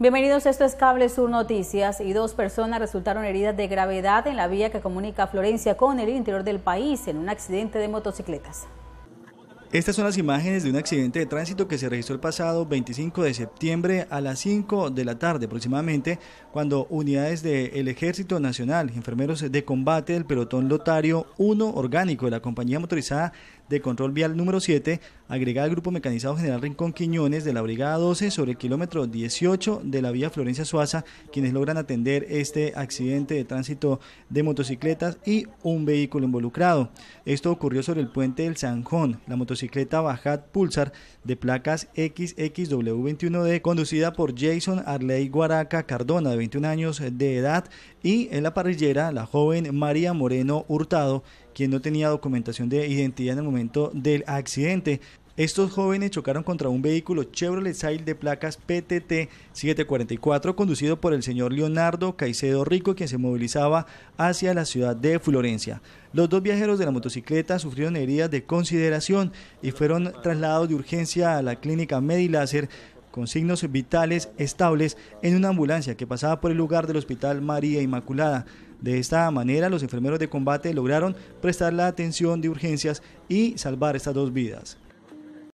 Bienvenidos, esto es Cable Sur Noticias y dos personas resultaron heridas de gravedad en la vía que comunica Florencia con el interior del país en un accidente de motocicletas. Estas son las imágenes de un accidente de tránsito que se registró el pasado 25 de septiembre a las 5 de la tarde aproximadamente, cuando unidades del Ejército Nacional, enfermeros de combate del pelotón Lotario 1 orgánico de la compañía motorizada de control vial número 7, agrega al Grupo Mecanizado General Rincón Quiñones de la Brigada 12 sobre el kilómetro 18 de la vía Florencia Suaza, quienes logran atender este accidente de tránsito de motocicletas y un vehículo involucrado. Esto ocurrió sobre el puente del Sanjón. La motocicleta Bajat Pulsar de placas XXW21D, conducida por Jason Arley Guaraca Cardona, de 21 años de edad, y en la parrillera la joven María Moreno Hurtado, quien no tenía documentación de identidad en el momento del accidente. Estos jóvenes chocaron contra un vehículo Chevrolet Sail de placas PTT 744 conducido por el señor Leonardo Caicedo Rico quien se movilizaba hacia la ciudad de Florencia. Los dos viajeros de la motocicleta sufrieron heridas de consideración y fueron trasladados de urgencia a la clínica MediLaser con signos vitales estables en una ambulancia que pasaba por el lugar del Hospital María Inmaculada. De esta manera, los enfermeros de combate lograron prestar la atención de urgencias y salvar estas dos vidas.